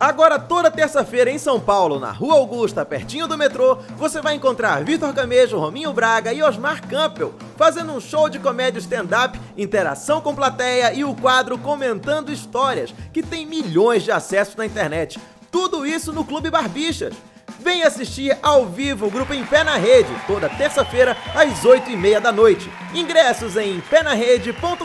Agora, toda terça-feira em São Paulo, na Rua Augusta, pertinho do metrô, você vai encontrar Vitor Camejo, Rominho Braga e Osmar Campbell fazendo um show de comédia stand-up, interação com plateia e o quadro Comentando Histórias, que tem milhões de acessos na internet. Tudo isso no Clube Barbixas. Vem assistir ao vivo o grupo Em Pé na Rede, toda terça-feira às 8h30 da noite. Ingressos em pernarede.com.br.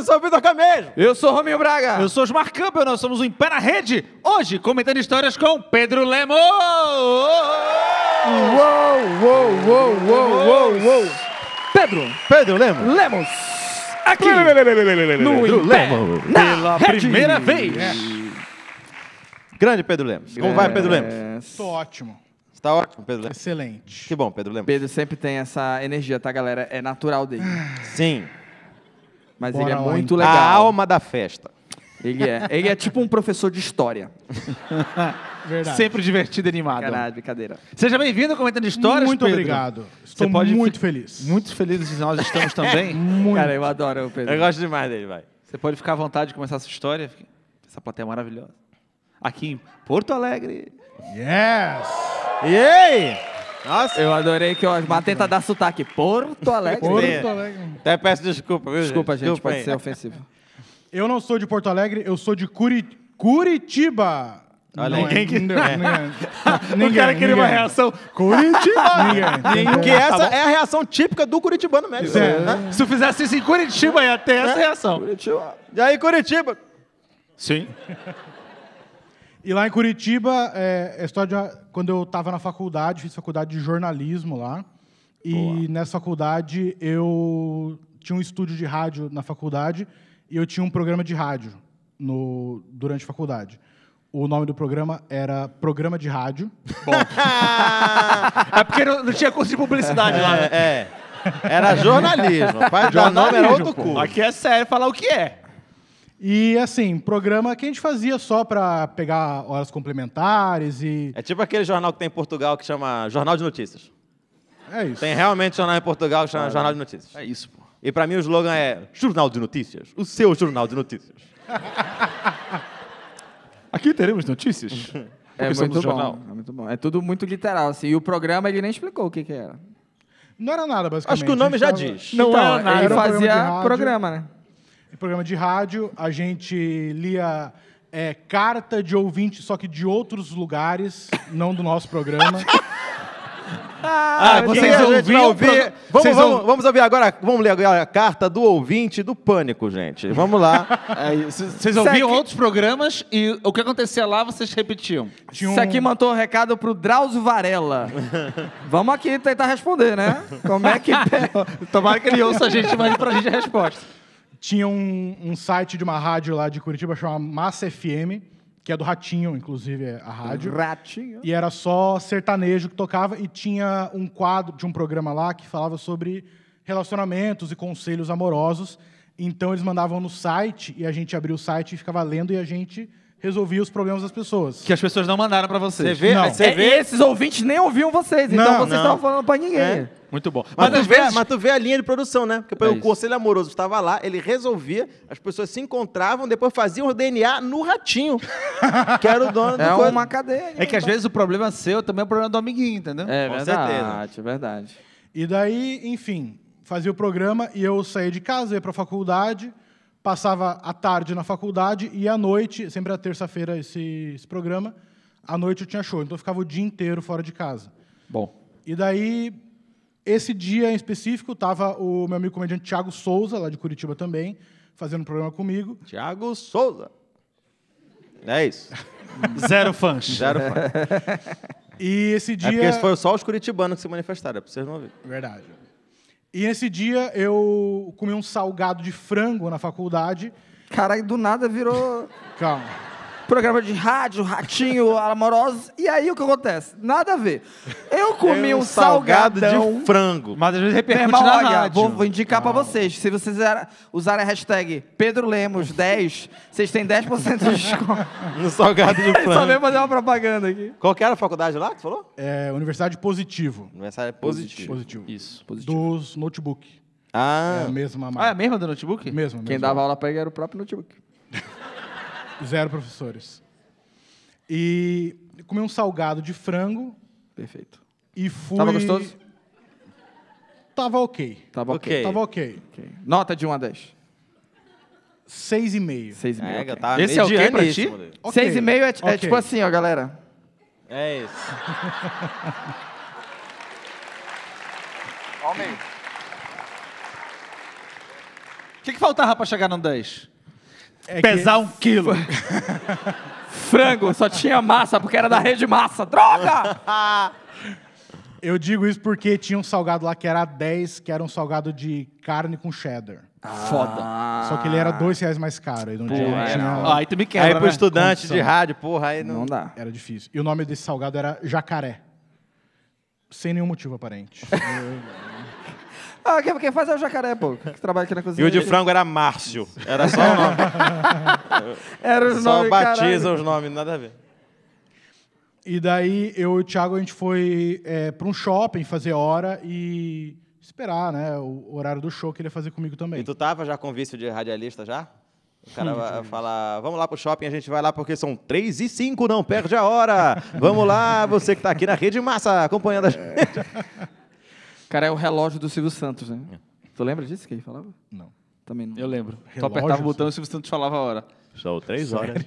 eu sou o Vitor Camejo. Eu sou o Rominho Braga. Eu sou Osmar Campo, nós somos o Em Pé na Rede. Hoje, comentando histórias com Pedro Lemos. Uou, uou, uou, uou, uou, uou. Pedro. Pedro Lemos. Lemos. Aqui. No Pedro Lemos. Pela Rede. primeira é. vez. Grande Pedro Lemos. Como vai, Pedro Lemos? Estou ótimo. Está ótimo, Pedro Lemos. Excelente. Que bom, Pedro Lemos. Pedro sempre tem essa energia, tá, galera? É natural dele. Sim. Mas Bora ele é lá, muito hein? legal. A alma da festa. Ele é, ele é tipo um professor de história. Verdade. Sempre divertido e animado. Caralho, brincadeira. Seja bem-vindo ao Comentando Histórias, Muito Pedro. obrigado. Estou pode muito fi- feliz. Muito feliz que nós estamos também. muito. Cara, eu adoro o Pedro. Eu gosto demais dele, vai. Você pode ficar à vontade de começar essa história. Essa plateia é maravilhosa. Aqui em Porto Alegre. Yes! E aí? Nossa. Eu adorei que o Osmar tenta dar sotaque. Porto Alegre. Porto Alegre. Até peço desculpa, viu? Desculpa, gente, desculpa, pode ser ofensivo. Eu não sou de Porto Alegre, eu sou de Curi... Curitiba. Olha não, ninguém é. que... Não, é. ninguém, o cara queria uma reação Curitiba! ninguém. Que tá essa é a reação típica do curitibano mesmo. É. é. Né? Se eu fizesse isso em Curitiba, ia ter essa reação. Curitiba. E aí, Curitiba? Sim. E lá em Curitiba, é, a é história de, quando eu estava na faculdade, fiz faculdade de jornalismo lá. E Boa. nessa faculdade eu tinha um estúdio de rádio na faculdade e eu tinha um programa de rádio no, durante a faculdade. O nome do programa era Programa de Rádio. Bom. é porque não, não, tinha curso de publicidade é, lá, né? É. é. Era jornalismo. Pai, jornalismo, nome era outro curso. Aqui é sério falar o que é. E assim, programa que a gente fazia só para pegar horas complementares e. É tipo aquele jornal que tem em Portugal que chama Jornal de Notícias. É isso. Tem realmente jornal em Portugal que chama Jornal de Notícias. É isso, pô. E para mim o slogan é Jornal de Notícias, o seu jornal de notícias. Aqui teremos notícias. É, é muito bom. É muito bom. É tudo muito literal assim. E o programa ele nem explicou o que que era. Não era nada, basicamente. Acho que o nome já tava... diz. Não então, era nada. Ele fazia programa, programa né? programa de rádio, a gente lia é, carta de ouvinte, só que de outros lugares, não do nosso programa. Ah, ah vocês vão ouvir. Vamos, vocês vamos, vão... vamos ouvir agora. Vamos ler agora a carta do ouvinte do pânico, gente. Vamos lá. É vocês é, ouviam outros programas e o que acontecia lá vocês repetiam. um... Isso aqui mandou um recado pro Drauzio Varela. vamos aqui tentar responder, né? Como é que. Tomara que ele ouça a gente, mas pra gente é a resposta. Tinha um, um, site de uma rádio lá de Curitiba chamada Massa FM, que é do Ratinho, inclusive, é a rádio. Ratinho. E era só sertanejo que tocava e tinha um quadro de um programa lá que falava sobre relacionamentos e conselhos amorosos. Então eles mandavam no site e a gente abria o site e ficava lendo e a gente resolvia os problemas das pessoas. Que as pessoas não mandaram para vocês. Você vê? Não. Você é, Esses ouvintes nem ouviam vocês, então não, então vocês não. estavam falando para ninguém. É. Muito bom. Mas, mas, tu vê, vezes... mas, tu vê, a linha de produção, né? Porque é o Conselho Amoroso estava lá, ele resolvia, as pessoas se encontravam, depois faziam o DNA no ratinho, que era o dono é do É uma cadeia. É que às então. vezes o problema seu também é o problema do amiguinho, entendeu? É Com verdade, certeza. É verdade. E daí, enfim, fazia o programa e eu saía de casa, ia para a faculdade, passava a tarde na faculdade e à noite, sempre à terça-feira esse, esse, programa, à noite eu tinha show. Então eu ficava o dia inteiro fora de casa. Bom. E daí, esse dia em específico, estava o meu amigo comediante Tiago Souza, lá de Curitiba também, fazendo um programa comigo. Tiago Souza. É isso. Zero fãs. Zero fãs. e esse dia. É porque foram só os curitibanos que se manifestaram, é para vocês não ouvir. Verdade. E nesse dia eu comi um salgado de frango na faculdade. Caralho, do nada virou. Calma programa de rádio, ratinho, amoroso. E aí o que acontece? Nada a ver. Eu comi é um, salgado de frango. Mas às vezes repercute irmão, na olha, rádio. Vou, indicar para vocês. Se vocês usarem a hashtag Pedro Lemos 10, vocês têm 10% de desconto. No salgado de frango. Só vem fazer uma propaganda aqui. Qual que era a faculdade lá que você falou? É, Universidade Positivo. Universidade Positivo. Positivo. Isso, Positivo. Dos notebook. Ah. É a mesma marca. Ah, é a mesma do notebook? mesmo Quem dava aula pra ele era o próprio notebook. Zero professores. E comi um salgado de frango. Perfeito. E fui. Tava gostoso? Tava ok. Tava ok. okay. Tava ok. Nota de 1 a 10. 6,5. 6,5. É, okay. Tá Esse é o ok pra ti? 6,5 okay. E é, é okay. tipo assim, ó, galera. É isso. Homem. O que, que faltava pra chegar no 10? É pesar que... um quilo. Frango, só tinha massa, porque era da rede massa. Droga! Eu digo isso porque tinha um salgado lá que era 10, que era um salgado de carne com cheddar. Ah. Foda. Só que ele era dois reais mais caro. Aí, não porra, tinha... ah, aí tu me quebra, Aí pro né? estudante Condição. de rádio, porra, aí não... não dá. Era difícil. E o nome desse salgado era jacaré. Sem nenhum motivo aparente. Ah, quem, quem faz é o jacaré, pô, que trabalha aqui na cozinha. E o de frango era Márcio. Era só o nome. era os só nomes, batiza os nomes, nada a ver. E daí eu e o Thiago a gente foi é, para um shopping fazer hora e esperar, né, o horário do show que ele ia fazer comigo também. E tu tava já com vício de radialista já? O cara hum. vai falar, vamos lá pro shopping, a gente vai lá porque são três e cinco, não perde a hora. Vamos lá, você que está aqui na Rede Massa acompanhando a gente. Cara, é o relógio do Silvio Santos, né? É. Tu lembra disso que ele falava? Não. Também não. Eu lembro. Relógio, tu apertava o botão e o Silvio Santos falava a hora. São três horas.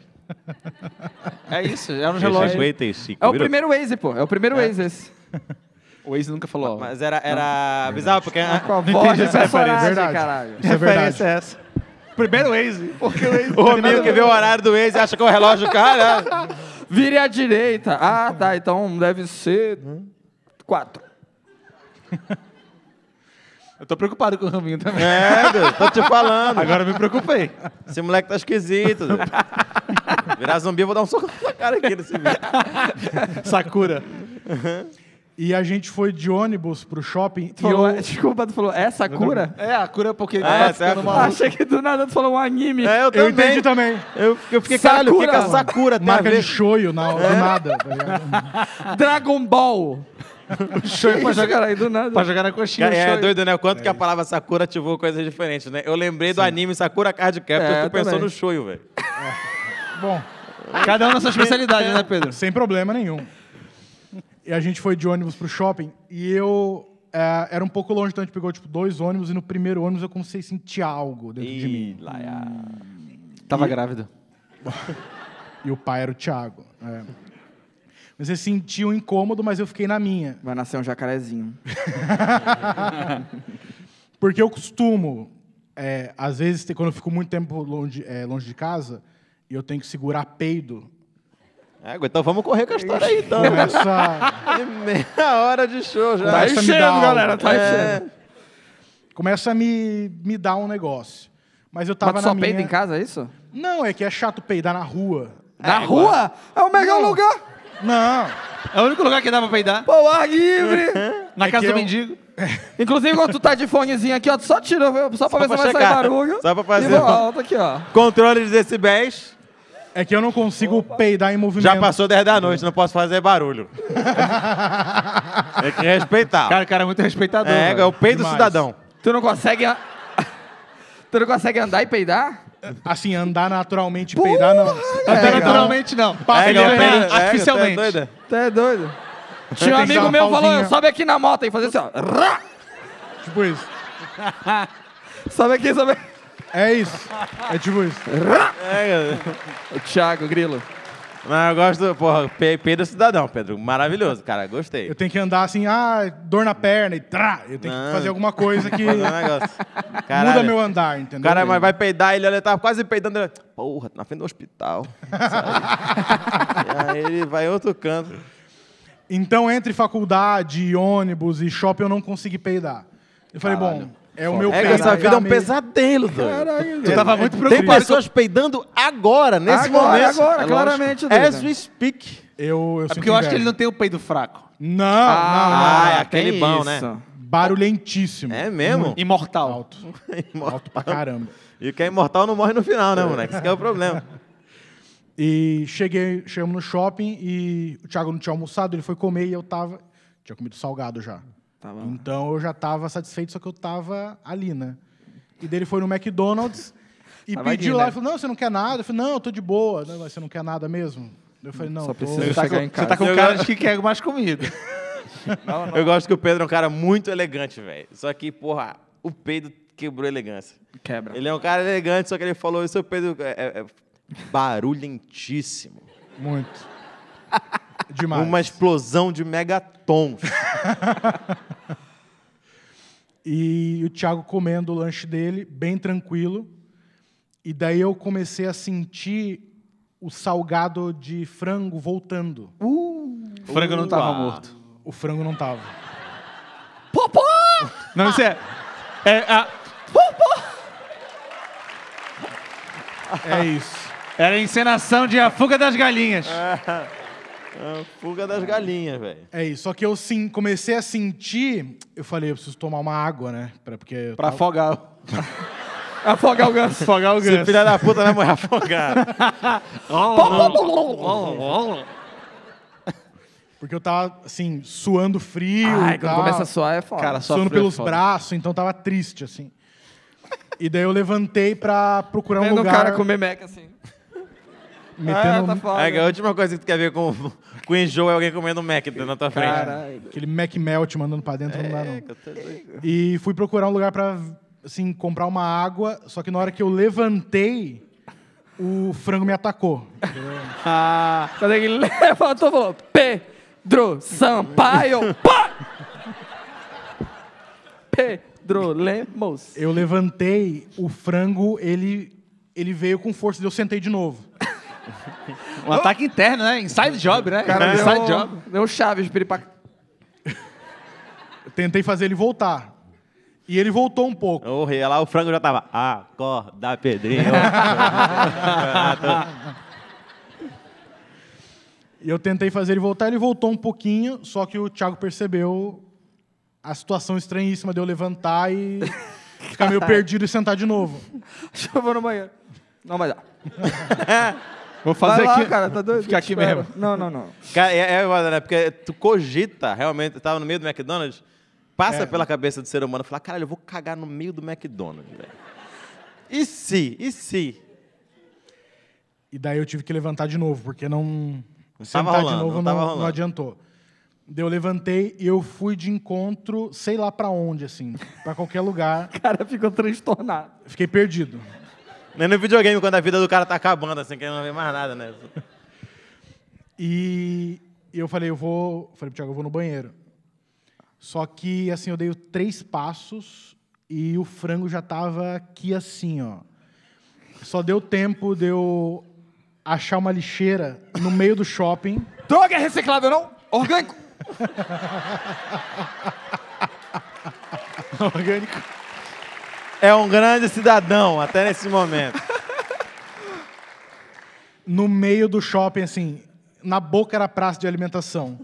É isso, era um relógio. 55, é o primeiro Waze, pô. É o primeiro é. Waze esse. O Waze nunca falou. Mas era, era bizarro, porque... Ah, com a voz de personagem, caralho. Isso é verdade. É essa. Primeiro Waze. Porque o Waze... O amigo que vê o horário do Waze acha que é o relógio cara. Vire à direita. Ah, tá. Então deve ser... Hum? Quatro. Eu tô preocupado com o Raminho também. É, Deus, tô te falando. Agora me preocupei. Esse moleque tá esquisito. Deus. Virar zumbi, eu vou dar um soco na cara aqui nesse vídeo. Sakura. Uhum. E a gente foi de ônibus pro shopping. Tu e falou, eu... É, desculpa, tu falou, é Sakura? É, a cura porque ah, tá é, Achei que do nada tu falou um anime. É, eu, também. eu entendi também. Eu, eu fiquei, Sakura. caralho, o que é Sakura? Marca de shoyu, na, é. do nada. Tá Dragon Ball. O é pra jogar aí do nada. Pra jogar na coxinha. Cara, é, é, é doido, né? O quanto é que a é. palavra Sakura ativou coisas diferentes, né? Eu lembrei Sim. do anime Sakura Card Captor, é, tô pensando pensou no shoyu, velho. Bom. Cada um na sua especialidade, né, Pedro? Sem problema nenhum. E a gente foi de ônibus pro shopping e eu é, era um pouco longe, então a gente pegou tipo dois ônibus e no primeiro ônibus eu comecei a sentir algo dentro de mim. Laia. Tava e... grávida. e o pai era o Thiago. É. Você sentiu um incômodo, mas eu fiquei na minha. Vai nascer um jacarezinho. Porque eu costumo, é, às vezes, quando eu fico muito tempo longe, é, longe de casa, e eu tenho que segurar peido. É, então vamos correr com a história aí, então. Começa... Meia hora de show já. Começa tá enchendo, galera, tá é... enchendo. Começa a me, me dar um negócio. Mas eu tava Mas só peido peida em casa, é isso? Não, é que é chato peidar na rua. Na é, rua? É o melhor lugar. Não. É o único lugar que dá pra peidar. Pô, ar livre! Na é casa do eu- mendigo. Inclusive, quando tu tá de fonezinho aqui, ó, tu só tira, só pra ver se vai sair barulho. Só pra fazer. E volta aqui, ó. Controle de decibéis. É que eu não consigo peidar em movimento. Já passou 10 da noite, não posso fazer barulho. Tem que respeitar. Cara, o cara é muito respeitador. é, velho. é o peido Demais. cidadão. Tu não consegue... tu não consegue andar e peidar? Assim, andar naturalmente e peidar, não. Andar é naturalmente, não. Passa é, diferente, é, artificialmente. É, é doido. Tinha um amigo meu falando, sobe aqui na moto e fazer assim, ó. Tipo isso. sobe aqui, sobe aqui. É isso. É tipo isso. É, o Thiago Grilo. Mas eu gosto, porra, Pedro é Cidadão, Pedro. Maravilhoso, cara. Gostei. Eu tenho que andar assim, ah, dor na perna e trá. Eu tenho Não. que fazer alguma coisa que um muda meu andar, entendeu? cara mas vai peidar, ele, ele tava tá quase peidando. Ele, porra, tá na frente do hospital. aí ele vai outro canto. Então, entre faculdade, ônibus e shopping, eu não consegui peidar. Eu falei, Caralho. bom, é o meu é, Essa vida é um pesadelo, doido. Caralho, tu tava muito preocupado. Tem pessoas peidando agora, nesse agora, momento. Agora, é claramente. Doido. As we speak. Eu, eu é porque eu acho que ele não tem o peido fraco. Não, ah, não, não. Ah, é aquele bom, isso. né? Barulhentíssimo. É mesmo? Imortal. Alto. imortal. Alto pra caramba. E o que é imortal não morre no final, né, moleque? Esse é o problema. E cheguei, chegamos no shopping e o Thiago não tinha almoçado, ele foi comer e eu tava. Tinha comido salgado já. Tava... Então eu já estava satisfeito, só que eu estava ali, né? E dele foi no McDonald's e pediu lá. Né? falou, não, você não quer nada? Eu falei, não, eu tô de boa. Não, você não quer nada mesmo? Eu falei, não, só tô... chegar em casa. Você tá com eu cara de que quer mais comida. não, não. Eu gosto que o Pedro é um cara muito elegante, velho. Só que, porra, o Pedro quebrou a elegância. Quebra. Ele é um cara elegante, só que ele falou isso, o Pedro é, é, é barulhentíssimo. Muito. Demais. Uma explosão de megatons. e o Thiago comendo o lanche dele, bem tranquilo. E daí eu comecei a sentir o salgado de frango voltando. Uh, o frango não estava morto. O frango não estava. Popó! Não, isso é. É a. Popó! É isso. Era a encenação de A Fuga das Galinhas. É. É fuga das galinhas, velho. É isso. Só que eu sim, comecei a sentir. Eu falei, eu preciso tomar uma água, né? Pra, porque pra tava... afogar. afogar o ganso. Afogar o ganso. Esse filho da puta né, mãe? afogar. Porque eu tava, assim, suando frio. Ai, quando começa a suar é foda. Cara, suando é pelos braços, então tava triste, assim. E daí eu levantei pra procurar Vendo um lugar... Vendo o cara comer memeca, assim. Metendo... Ah, tá foda. É, a última coisa que tu quer ver com com enjoo é alguém comendo um Mac na tua frente. Caralho. Aquele Mac Melt mandando pra dentro não dá, não. É, e fui procurar um lugar pra, assim, comprar uma água, só que na hora que eu levantei, o frango me atacou. ah, sabe que ele levantou e falou, Pedro Sampaio, pá! Pedro Lemos. Eu levantei, o frango, ele, ele veio com força, eu sentei de novo. Um oh. ataque interno, né? Inside job, né? Cara, Inside deu, job. Deu chaves pra ele... Tentei fazer ele voltar. E ele voltou um pouco. Oh, rei, lá o frango já tava... Acorda, Pedrinho. E eu tentei fazer ele voltar, ele voltou um pouquinho, só que o Thiago percebeu a situação estranhíssima de eu levantar e ficar meio perdido e sentar de novo. Acho eu no banheiro. Não vai dar. Vou fazer lá, aqui. Cara, tá doido, ficar aqui mesmo. Não, não, não. Cara, é, é, né? Porque tu cogita, realmente, eu tava no meio do McDonald's, passa é. pela cabeça do ser humano falar, caralho, eu vou cagar no meio do McDonald's, velho. E se? E se? E daí eu tive que levantar de novo, porque não. não tava rolando, de novo não, não, não adiantou. Eu levantei e eu fui de encontro, sei lá para onde, assim, para qualquer lugar. O cara ficou transtornado. Fiquei perdido. Nem no videogame, quando a vida do cara tá acabando, assim, que ele não vê mais nada, né? E eu falei, eu vou. Falei pro Thiago, eu vou no banheiro. Só que, assim, eu dei três passos e o frango já tava aqui assim, ó. Só deu tempo de eu achar uma lixeira no meio do shopping. Droga é reciclável, não? Orgânico! Orgânico é um grande cidadão até nesse momento. No meio do shopping, assim, na boca era praça de alimentação.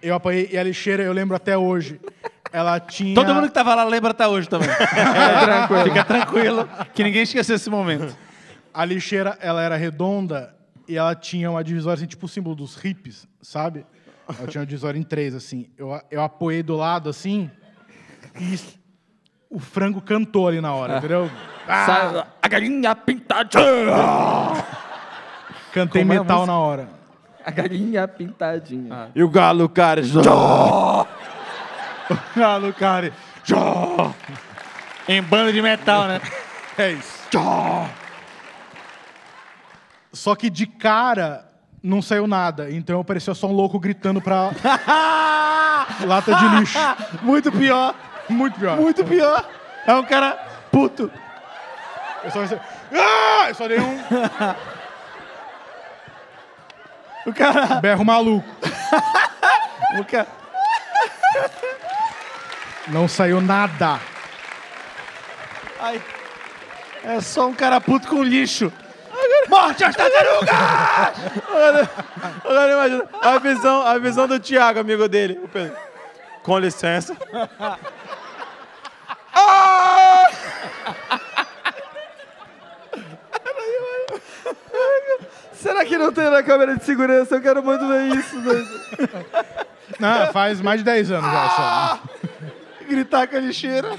Eu apanhei, e a lixeira, eu lembro até hoje, ela tinha... Todo mundo que tava lá lembra até hoje também. é, tranquilo. Fica tranquilo, que ninguém esqueceu esse momento. A lixeira, ela era redonda e ela tinha uma divisória, assim, tipo o símbolo dos hippies, sabe? Ela tinha uma divisória em três, assim. Eu, eu apoiei do lado, assim, e o frango cantou ali na hora, é. entendeu? Ah! A galinha pintadinha! Cantei Como é metal é na hora. A galinha pintadinha. Ah. E o galo cara. Jó! o galo cara. Jó! Em banda de metal, né? É isso. Jó! Só que de cara não saiu nada, então apareceu só um louco gritando pra lata de lixo. Muito pior. Muito pior. Muito pior. É um cara puto. Eu só recebi... Ah! Eu só dei um... o cara... Berro maluco. o cara... Não saiu nada. Ai. É só um cara puto com lixo. Morte às tartarugas! agora, agora imagina. A visão, a visão do Thiago, amigo dele. O Pedro. Com licença. Será que não tem na câmera de segurança? Eu quero muito ver isso. Não, faz mais de 10 anos já, só. Ah! Gritar com a lixeira.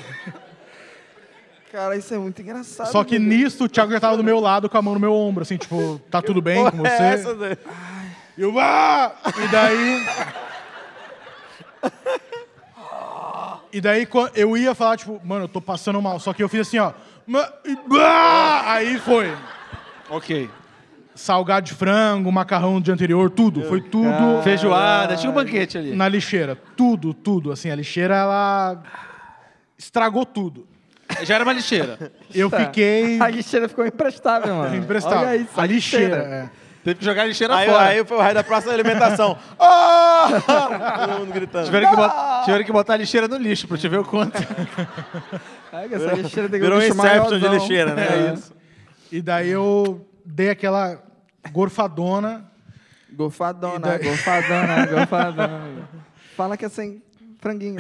Cara, isso é muito engraçado. Só que né? nisto, nisso o Thiago já tava do meu lado com a mão no meu ombro, assim, tipo, tá tudo bem com é, você? E eu, ah! E daí. E daí eu ia falar, tipo, mano, eu tô passando mal. Só que eu fiz assim, ó. Aí foi. Ok. Salgado de frango, macarrão do dia anterior, tudo. foi tudo. Feijoada, tinha um banquete ali. Na lixeira. Tudo, tudo. Assim, a lixeira, ela. Estragou tudo. Já era uma lixeira. eu tá. fiquei. A lixeira ficou imprestável, mano. Imprestável. Olha isso, a, a lixeira. lixeira. É. Teve que jogar a lixeira aí, fora. Aí foi o raio da próxima alimentação. oh! Todo mundo gritando. Tiveram que, botar, ah! tiveram que botar a lixeira no lixo pra te ver o quanto. essa virou, lixeira tem que virou um inception de lixeira, né? É. isso. E daí eu dei aquela gorfadona. Gorfadona, daí... gorfadona, gorfadona. Fala que é sem franguinho.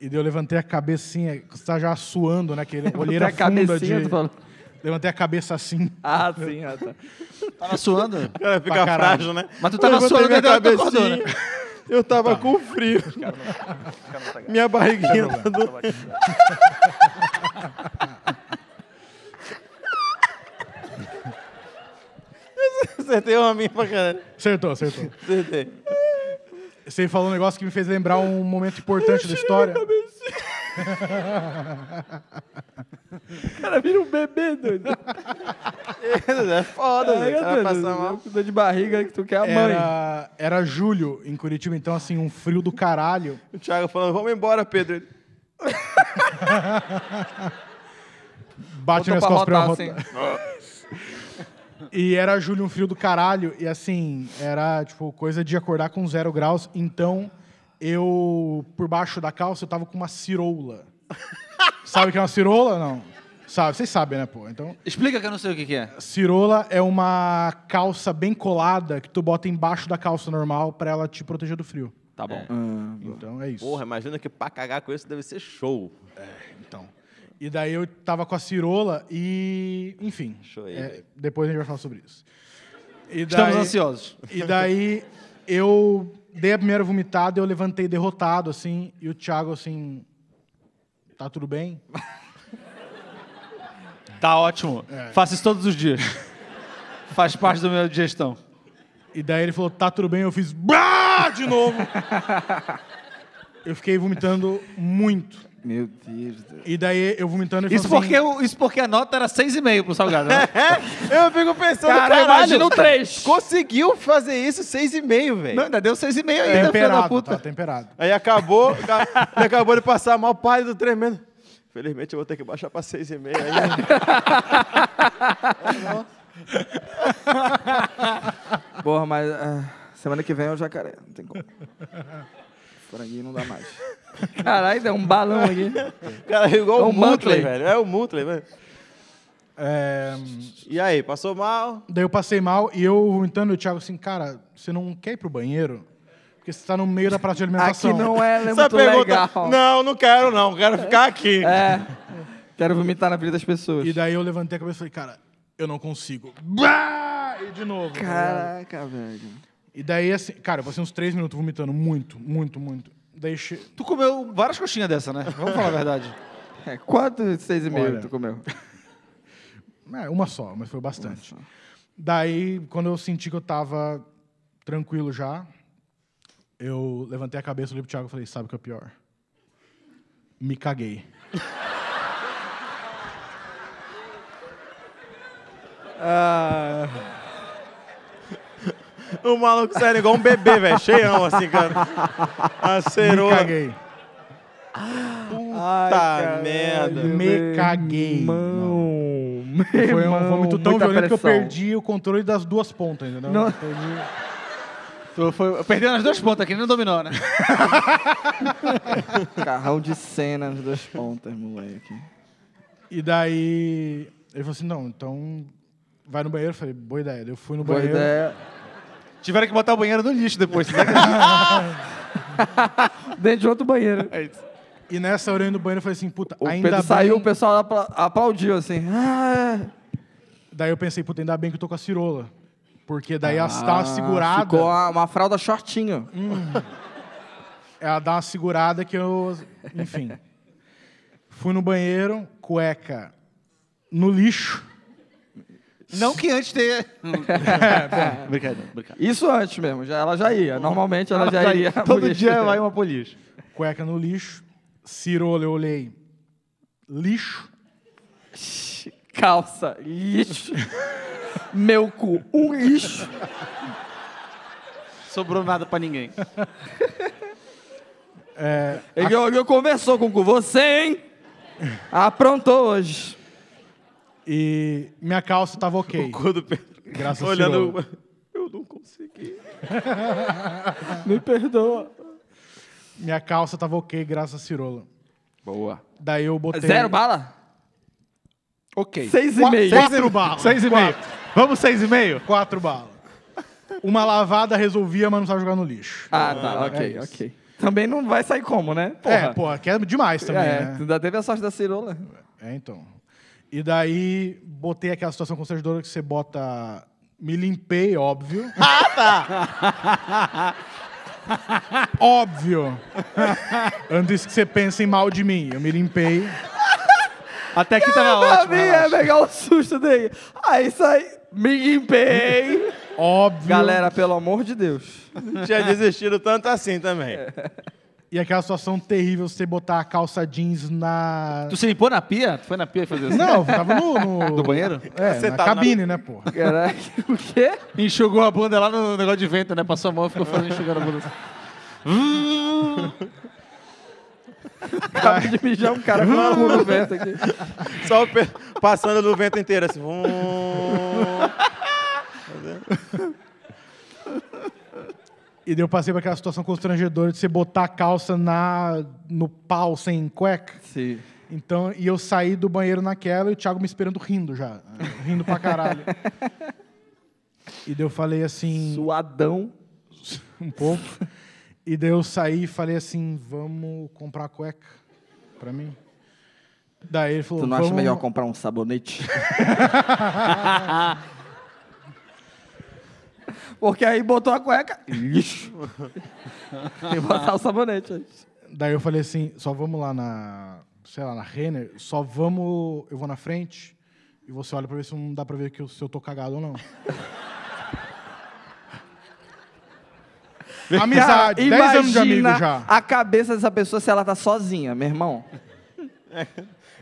E daí eu levantei a cabecinha, você tá já suando, né? aquele olheira a funda de... Levantei a cabeça assim. Ah, sim, ah, tá. Tava suando? Cara, fica frágil, né? Mas tu tava suando minha né? né? Eu tava tá. com frio. não, tá minha barriguinha tá do... Acertei uma minha pra caralho. Acertou, acertou. Acertei. Você falou um negócio que me fez lembrar um momento importante da história cara vira um bebê, doido. é foda, é, velho. Cara, passar mal. de barriga que tu quer a era, mãe. Era julho em Curitiba, então, assim, um frio do caralho. O Thiago falando, vamos embora, Pedro. Bate nas costas pra rotar, rotar. Assim. E era julho, um frio do caralho. E, assim, era, tipo, coisa de acordar com zero graus. Então eu, por baixo da calça, eu tava com uma ciroula. Sabe o que é uma ciroula? Não. Sabe, vocês sabem, né, pô? Então, Explica que eu não sei o que, que é. cirola é uma calça bem colada que tu bota embaixo da calça normal pra ela te proteger do frio. Tá bom. É. Ah. Então é isso. Porra, imagina que pra cagar com isso deve ser show. É, então. E daí eu tava com a cirola e, enfim. Show aí, é, depois a gente vai falar sobre isso. E Estamos ansiosos. E daí eu dei a primeira vomitada, eu levantei derrotado, assim, e o Thiago, assim, tá tudo bem? Tá ótimo. É. Faço isso todos os dias. Faz parte da minha digestão. E daí ele falou, tá tudo bem, eu fiz... Bah! De novo. eu fiquei vomitando muito. Meu Deus. Do... E daí eu vomitando e isso porque, assim, isso porque a nota era 6,5 pro salgado. Né? É, eu fico pensando, caralho, imagina o 3. Conseguiu fazer isso 6,5, velho. ainda deu 6,5 ainda, temperado, da tá puta. Tá, temperado. Aí acabou, acabou de passar a maior do tremendo. Felizmente eu vou ter que baixar pra 6,5 aí. Porra, mas uh, semana que vem é o jacaré, não tem como. Franguinho não dá mais. Caralho, é um balão aqui. Cara, é igual é um o Mutley, velho. É o Mutley, velho. É... E aí, passou mal? Daí eu passei mal e eu vomitando o Thiago assim, cara, você não quer ir pro banheiro? Porque você tá no meio da praça de alimentação. Aqui não é, é muito pergunta, legal. Não, não quero não, quero ficar aqui. É, quero vomitar na vida das pessoas. E daí eu levantei a cabeça e falei, cara, eu não consigo. Bah! E de novo. Tá Caraca, velho. E daí, assim, cara, eu passei uns três minutos vomitando, muito, muito, muito. Deixe... Tu comeu várias coxinhas dessa, né? Vamos falar a verdade. É, quatro, seis e meio Olha. tu comeu. É, uma só, mas foi bastante. Daí, quando eu senti que eu tava tranquilo já, eu levantei a cabeça, olhei pro Thiago e falei, sabe o que é pior? Me caguei. ah o maluco saindo igual um bebê, velho. Cheião, assim, cara. A cerola. Me caguei. Puta Ai, merda. Me caguei. mano Foi um vômito tão violento pressão. que eu perdi o controle das duas pontas, entendeu? Não. Eu perdi... foi... Perdeu nas duas pontas, que nem dominou, né? Carrão de cena nas duas pontas, moleque. E daí... Ele falou assim, não, então vai no banheiro. Eu falei, boa ideia. Eu fui no boa banheiro. Ideia. Tiveram que botar o banheiro no lixo depois. Dentro de outro banheiro. é isso. E nessa hora eu indo no banheiro eu falei assim, puta, O ainda Pedro bem... saiu, o pessoal aplaudiu assim. Ah, é. Daí eu pensei, puta, ainda bem que eu tô com a cirola. Porque daí ela tá ah, segurada, Ficou uma, uma fralda shortinha. Hum. ela dá uma segurada que eu... Enfim. Fui no banheiro, cueca no lixo. Não que antes ter. Hum. é, brincadeira, brincadeira. Isso antes mesmo, já, ela já ia. Normalmente ela, ela já, já tá Todo dia vai uma polícia. Cueca no lixo. Ciro, eu olhei. Lixo. Calça, lixo. Meu cu, um lixo. Sobrou nada pra ninguém. É, Ele a... conversou com o cu. Você, hein? Aprontou hoje. E minha calça tava ok. O cu do Pedro. Graças a Deus. Olhando. Eu não consegui. Me perdoa. Minha calça tava ok, graças a Cirola. Boa. Daí eu botei. Zero bala? Ok. Seis e Qua- meio. Quatro balas. Seis e meio. Vamos seis e meio? Quatro balas. Uma lavada resolvia, mas não sabe jogar no lixo. Ah, tá. É ok, ok. Também não vai sair como, né? É, Porra. É, pô, que é demais também, É, né? ainda teve a sorte da cirola. É, então. E daí botei aquela situação constrangedora que você bota. Me limpei, óbvio. Ah, tá! óbvio! Antes que você pensem mal de mim, eu me limpei. Até que tava ótimo. Mim é pegar o susto daí. Ah, aí sai, me limpei. óbvio. Galera, pelo amor de Deus. Tinha desistido tanto assim também. É. E aquela situação terrível, você botar a calça jeans na. Tu se limpou na pia? Tu foi na pia fazer isso? Assim? Não, eu tava no. no... Do banheiro? É, você na tá cabine, na... né, porra? Caraca, o quê? Enxugou a bunda lá no negócio de vento, né? Passou a mão e ficou fazendo enxugando a bunda. Acabei de mijar um cara com a mão no vento aqui. Só passando no vento inteiro, assim. Vum. E daí eu passei por aquela situação constrangedora de você botar a calça na, no pau sem cueca. Sim. Então, e eu saí do banheiro naquela e o Thiago me esperando rindo já. Rindo pra caralho. e daí eu falei assim. Suadão. Um pouco. E daí eu saí e falei assim: vamos comprar cueca pra mim. Daí ele falou: Tu não acha melhor comprar um sabonete? Porque aí botou a cueca, lixo. e botar o sabonete. aí é Daí eu falei assim, só vamos lá na, sei lá, na Renner, só vamos, eu vou na frente e você olha pra ver se não dá pra ver que eu, se eu tô cagado ou não. Amizade, 10 anos de amigo já. a cabeça dessa pessoa se ela tá sozinha, meu irmão.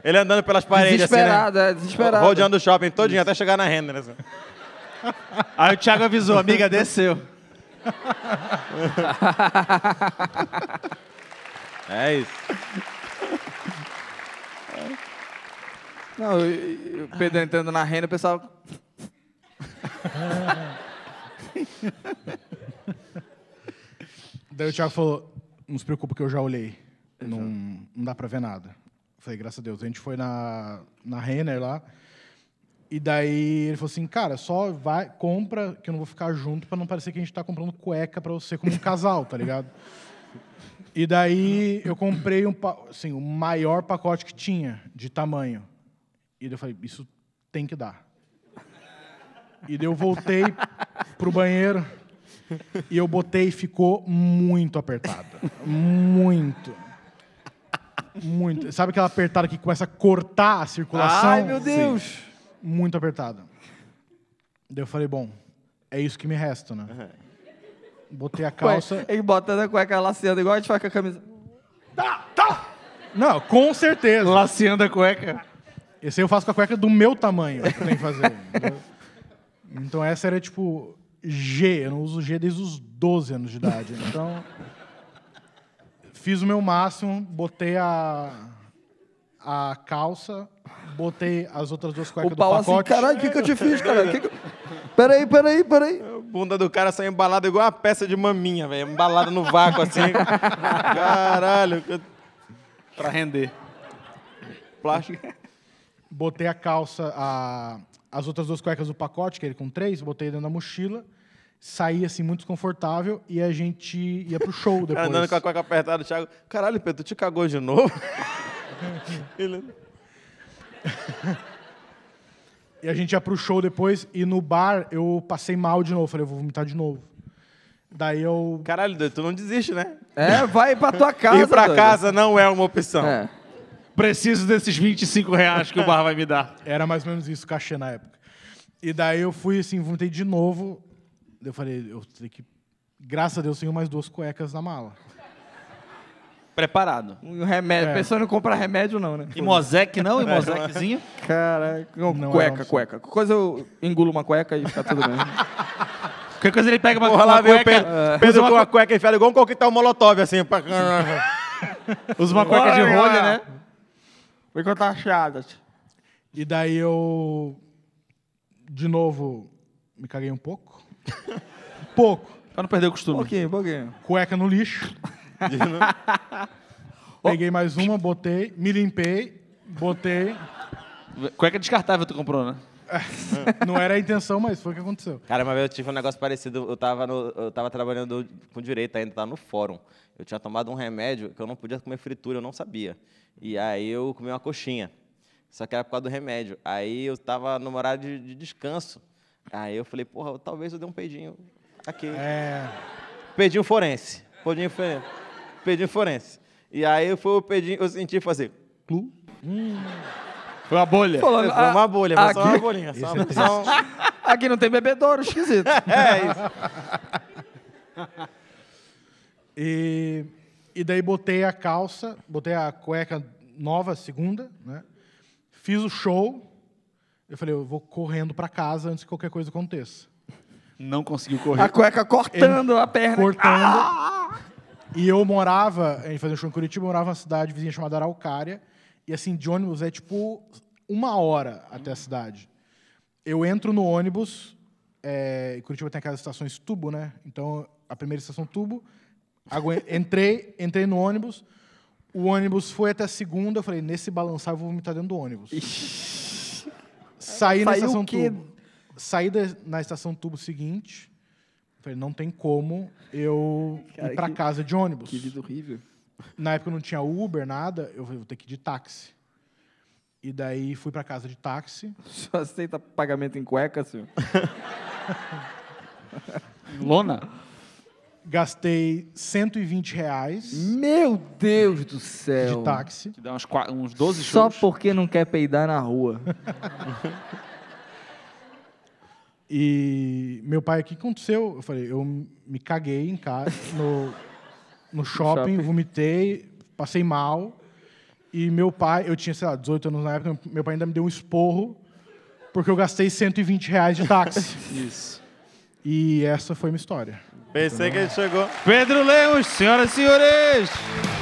Ele andando pelas paredes, desesperado, assim, né? é, desesperado. Rodeando o shopping todinho, até chegar na Renner, assim. Aí o Thiago avisou, amiga, desceu. É isso. Não, o Pedro entrando na renda, o pessoal. Daí o Thiago falou: Não se preocupa que eu já olhei. Não, não dá pra ver nada. falei, graças a Deus. A gente foi na, na Renner lá. E daí ele falou assim, cara, só vai, compra, que eu não vou ficar junto para não parecer que a gente tá comprando cueca para você como um casal, tá ligado? E daí eu comprei um, assim, o maior pacote que tinha de tamanho. E daí eu falei, isso tem que dar. E daí eu voltei pro banheiro e eu botei e ficou muito apertada. Muito. Muito. Sabe aquela apertada que começa a cortar a circulação? Ai, meu Deus! Sim muito apertada. Daí eu falei, bom, é isso que me resta, né? Uhum. Botei a calça. Ué, ele bota a cueca laciando, igual a gente faz com a camisa. Tá, tá! Não, com certeza. Laciando a cueca. Esse aí eu faço com a cueca do meu tamanho, é que tem que fazer. então essa era tipo G, eu não uso G desde os 12 anos de idade. Né? Então fiz o meu máximo, botei a a calça botei as outras duas cuecas o do assim, pacote. Assim, Caralho, o que, que eu te fiz, cara? Que que... Peraí, peraí, peraí. A bunda do cara saiu embalada igual uma peça de maminha, velho. Embalada no vácuo, assim. Caralho. Que... Pra render. Plástico. Botei a calça, a... as outras duas cuecas do pacote, que ele com três, botei dentro da mochila Saí assim muito desconfortável e a gente ia pro show depois. Andando com a cueca apertada, o Thiago, caralho, Pedro, tu te cagou de novo? e a gente ia pro show depois, e no bar eu passei mal de novo. Falei, eu vou vomitar de novo. Daí eu. Caralho, tu não desiste, né? É, vai pra tua casa. Ir pra doido. casa não é uma opção. É. Preciso desses 25 reais que o bar vai me dar. Era mais ou menos isso, cachê na época. E daí eu fui assim, vomitei de novo. Eu falei, eu tenho que. Graças a Deus, tenho mais duas cuecas na mala. Preparado. Um remédio. É. A pessoa não compra remédio, não, né? E Mosec não? E é. Mosequezinho? Caraca. Não, não cueca, é cueca. Qualquer coisa eu engulo uma cueca e fica tudo bem. Qualquer coisa ele pega uma, Porra, uma lá cueca. Pedro, uh, Pedro uma, uma cueca e fala igual um coquetel tá molotov, assim. Pra... usa uma cueca de rolha, né? foi encontrar chiadas. E daí eu... De novo, me caguei um pouco. pouco. Pra não perder o costume. Um pouquinho, um pouquinho. Cueca no lixo. Peguei mais uma, botei, me limpei, botei. Cueca descartável tu comprou, né? Não era a intenção, mas foi o que aconteceu. Cara, uma vez eu tive um negócio parecido. Eu tava, no, eu tava trabalhando com direito ainda, tava no fórum. Eu tinha tomado um remédio que eu não podia comer fritura, eu não sabia. E aí eu comi uma coxinha. Só que era por causa do remédio. Aí eu tava no horário de, de descanso. Aí eu falei, porra, talvez eu dê um peidinho aqui. É. Peidinho forense. Peidinho forense. Pedinho forense. E aí foi o pedinho, eu senti fazer. Clu. Hum. Foi uma bolha. Foi uma ah, bolha, foi aqui... só uma bolinha. Só é uma, só um... Aqui não tem bebedouro, esquisito. é isso. e, e daí botei a calça, botei a cueca nova, segunda, né? Fiz o show. Eu falei, eu vou correndo para casa antes que qualquer coisa aconteça. Não conseguiu correr. A cueca cortando Ele, a perna. Cortando. Ah! E eu morava, a gente fazia um show em Curitiba, eu morava numa cidade vizinha chamada Araucária. E assim, de ônibus é tipo uma hora até a cidade. Eu entro no ônibus, é, eh, em Curitiba tem aquelas estações tubo, né? Então, a primeira estação tubo, entrei, entrei no ônibus, o ônibus foi até a segunda, eu falei, nesse balançar eu vou vomitar dentro do ônibus. Saí na Saiu estação tubo. Saí da, na estação tubo seguinte, Falei, não tem como eu Cara, ir para casa de ônibus. Que vida horrível. Na época não tinha Uber, nada, eu falei, vou ter que ir de táxi. E daí fui para casa de táxi. Só aceita pagamento em cueca, senhor? Lona? Gastei 120 reais. Meu Deus do céu! De táxi. Que dá uns, uns 12 Só shows. porque não quer peidar na rua. E meu pai, o que aconteceu? Eu falei, eu me caguei em casa, no, no shopping, shopping, vomitei, passei mal. E meu pai, eu tinha, sei lá, 18 anos na época, meu pai ainda me deu um esporro, porque eu gastei 120 reais de táxi. Isso. E essa foi minha história. Pensei então, que ele chegou. Pedro Lemos, senhoras e senhores!